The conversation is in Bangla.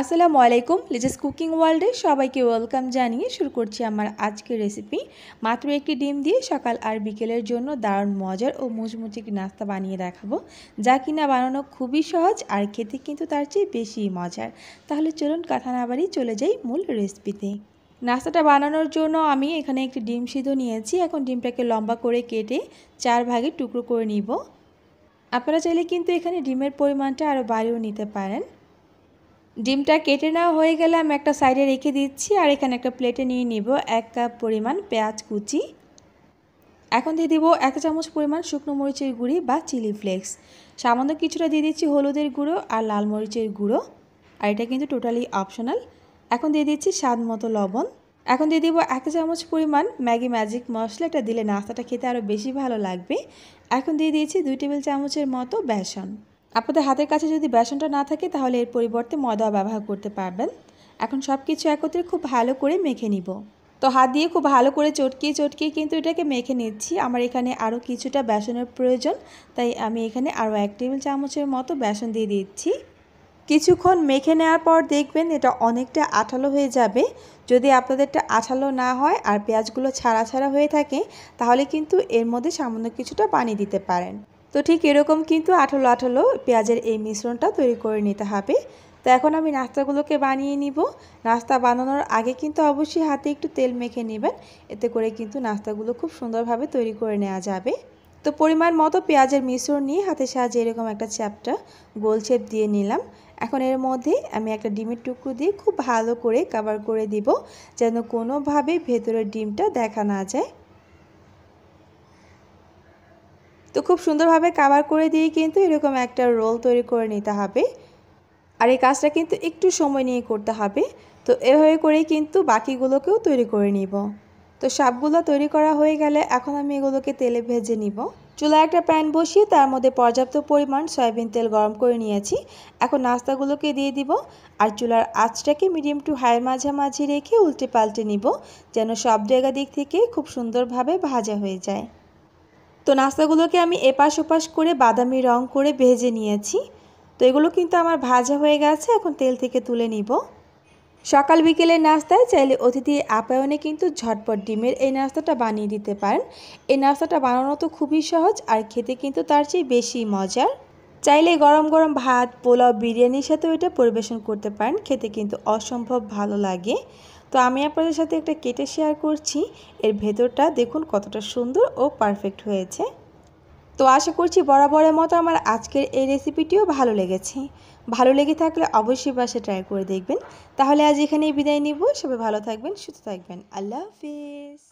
আসসালামু আলাইকুম লিজেস কুকিং ওয়ার্ল্ডে সবাইকে ওয়েলকাম জানিয়ে শুরু করছি আমার আজকের রেসিপি মাত্র একটি ডিম দিয়ে সকাল আর বিকেলের জন্য দারুণ মজার ও মুচমুচে নাস্তা বানিয়ে দেখাবো যা কিনা বানানো খুবই সহজ আর খেতে কিন্তু তার চেয়ে বেশি মজার তাহলে চলুন কথা না বাড়ি চলে যাই মূল রেসিপিতে নাস্তাটা বানানোর জন্য আমি এখানে একটি ডিম সিদ্ধ নিয়েছি এখন ডিমটাকে লম্বা করে কেটে চার ভাগে টুকরো করে নিব আপনারা চাইলে কিন্তু এখানে ডিমের পরিমাণটা আরও বাড়িয়েও নিতে পারেন ডিমটা কেটে নেওয়া হয়ে গেলে আমি একটা সাইডে রেখে দিচ্ছি আর এখানে একটা প্লেটে নিয়ে নিব এক কাপ পরিমাণ পেঁয়াজ কুচি এখন দিয়ে দিব এক চামচ পরিমাণ শুকনো মরিচের গুঁড়ি বা চিলি ফ্লেক্স সামান্য কিছুটা দিয়ে দিচ্ছি হলুদের গুঁড়ো আর লাল মরিচের গুঁড়ো আর এটা কিন্তু টোটালি অপশনাল এখন দিয়ে দিচ্ছি স্বাদ মতো লবণ এখন দিয়ে দিব এক চামচ পরিমাণ ম্যাগি ম্যাজিক মশলা এটা দিলে নাস্তাটা খেতে আরও বেশি ভালো লাগবে এখন দিয়ে দিয়েছি দুই টেবিল চামচের মতো বেসন আপনাদের হাতের কাছে যদি বেসনটা না থাকে তাহলে এর পরিবর্তে ময়দা ব্যবহার করতে পারবেন এখন সব কিছু একত্রে খুব ভালো করে মেখে নিব তো হাত দিয়ে খুব ভালো করে চটকিয়ে চটকিয়ে কিন্তু এটাকে মেখে নিচ্ছি আমার এখানে আরও কিছুটা বেসনের প্রয়োজন তাই আমি এখানে আরও এক টেবিল চামচের মতো বেসন দিয়ে দিচ্ছি কিছুক্ষণ মেখে নেওয়ার পর দেখবেন এটা অনেকটা আঠালো হয়ে যাবে যদি আপনাদেরটা আঠালো না হয় আর পেঁয়াজগুলো ছাড়া ছাড়া হয়ে থাকে তাহলে কিন্তু এর মধ্যে সামান্য কিছুটা পানি দিতে পারেন তো ঠিক এরকম কিন্তু আঠালো আঠালো পেঁয়াজের এই মিশ্রণটা তৈরি করে নিতে হবে তো এখন আমি নাস্তাগুলোকে বানিয়ে নিব নাস্তা বানানোর আগে কিন্তু অবশ্যই হাতে একটু তেল মেখে নেবেন এতে করে কিন্তু নাস্তাগুলো খুব সুন্দরভাবে তৈরি করে নেওয়া যাবে তো পরিমাণ মতো পেঁয়াজের মিশ্রণ নিয়ে হাতের সাহায্যে এরকম একটা চ্যাপটা গোল ছেপ দিয়ে নিলাম এখন এর মধ্যে আমি একটা ডিমের টুকরো দিয়ে খুব ভালো করে কাভার করে দিব যেন কোনোভাবে ভেতরের ডিমটা দেখা না যায় তো খুব সুন্দরভাবে কাভার করে দিয়ে কিন্তু এরকম একটা রোল তৈরি করে নিতে হবে আর এই কাজটা কিন্তু একটু সময় নিয়ে করতে হবে তো এভাবে করেই কিন্তু বাকিগুলোকেও তৈরি করে নিব তো সবগুলো তৈরি করা হয়ে গেলে এখন আমি এগুলোকে তেলে ভেজে নিব চুলায় একটা প্যান বসিয়ে তার মধ্যে পর্যাপ্ত পরিমাণ সয়াবিন তেল গরম করে নিয়েছি এখন নাস্তাগুলোকে দিয়ে দিব আর চুলার আঁচটাকে মিডিয়াম টু হাই মাঝামাঝি রেখে উল্টে পাল্টে নিব যেন সব জায়গা দিক থেকে খুব সুন্দরভাবে ভাজা হয়ে যায় তো নাস্তাগুলোকে আমি এপাশ ওপাশ করে বাদামি রং করে ভেজে নিয়েছি তো এগুলো কিন্তু আমার ভাজা হয়ে গেছে এখন তেল থেকে তুলে নিব সকাল বিকেলের নাস্তায় চাইলে অতিথি আপায়নে কিন্তু ঝটপট ডিমের এই নাস্তাটা বানিয়ে দিতে পারেন এই নাস্তাটা বানানো তো খুবই সহজ আর খেতে কিন্তু তার চেয়ে বেশি মজার চাইলে গরম গরম ভাত পোলাও বিরিয়ানির সাথেও এটা পরিবেশন করতে পারেন খেতে কিন্তু অসম্ভব ভালো লাগে তো আমি আপনাদের সাথে একটা কেটে শেয়ার করছি এর ভেতরটা দেখুন কতটা সুন্দর ও পারফেক্ট হয়েছে তো আশা করছি বরাবরের মতো আমার আজকের এই রেসিপিটিও ভালো লেগেছে ভালো লেগে থাকলে অবশ্যই বাসে ট্রাই করে দেখবেন তাহলে আজ এখানেই বিদায় নিব সবাই ভালো থাকবেন সুস্থ থাকবেন আল্লাহ হাফিজ